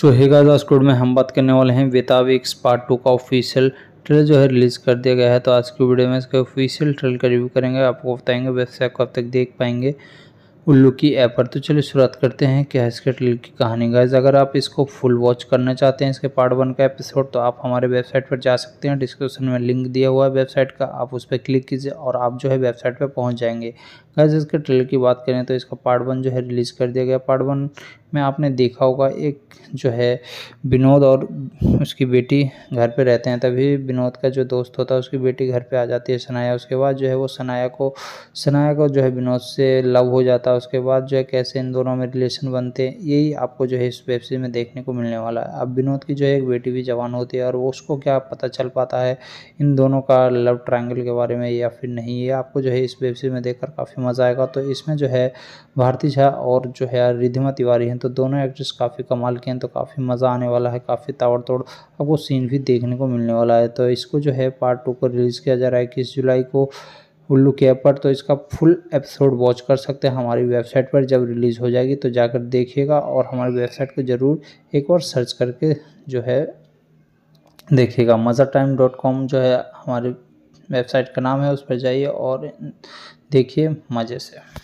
सो हेगा में हम बात करने वाले हैं वेताविक्स पार्ट टू का ऑफिशियल ट्रेल जो है रिलीज़ कर दिया गया है तो आज की वीडियो में इसके ऑफिशियल ट्रेल का रिव्यू करेंगे आपको बताएंगे वेबसाइट कब तक देख पाएंगे उल्लू की ऐप पर तो चलिए शुरुआत करते हैं कि इसके लील की कहानी गाइज अगर आप इसको फुल वॉच करना चाहते हैं इसके पार्ट वन का एपिसोड तो आप हमारे वेबसाइट पर जा सकते हैं डिस्क्रिप्शन में लिंक दिया हुआ है वेबसाइट का आप उस पर क्लिक कीजिए और आप जो है वेबसाइट पर पहुंच जाएंगे गाइज इसके ट्रेलर की बात करें तो इसका पार्ट वन जो है रिलीज़ कर दिया गया पार्ट वन में आपने देखा होगा एक जो है विनोद और उसकी बेटी घर पे रहते हैं तभी विनोद का जो दोस्त होता है उसकी बेटी घर पे आ जाती है सनाया उसके बाद जो है वो सनाया को सनाया को जो है विनोद से लव हो जाता उसके बाद जो है कैसे इन दोनों में रिलेशन बनते हैं यही आपको जो है इस वेब सीरीज में देखने को मिलने वाला है अब विनोद की जो है एक बेटी भी जवान होती है और वो उसको क्या पता चल पाता है इन दोनों का लव ट्रायंगल के बारे में या फिर नहीं ये आपको जो है इस वेब सीरीज में कर काफ़ी मज़ा आएगा तो इसमें जो है भारती झा और जो है रिधिमा तिवारी हैं तो दोनों एक्ट्रेस काफ़ी कमाल के हैं तो काफ़ी मज़ा आने वाला है काफ़ी ताबड़तोड़ आपको सीन भी देखने को मिलने वाला है तो इसको जो है पार्ट टू को रिलीज़ किया जा रहा है इक्कीस जुलाई को उल्लू की ऐप पर तो इसका फुल एपिसोड वॉच कर सकते हैं हमारी वेबसाइट पर जब रिलीज़ हो जाएगी तो जाकर देखिएगा और हमारी वेबसाइट को ज़रूर एक बार सर्च करके जो है देखिएगा मज़ा टाइम डॉट कॉम जो है हमारी वेबसाइट का नाम है उस पर जाइए और देखिए मज़े से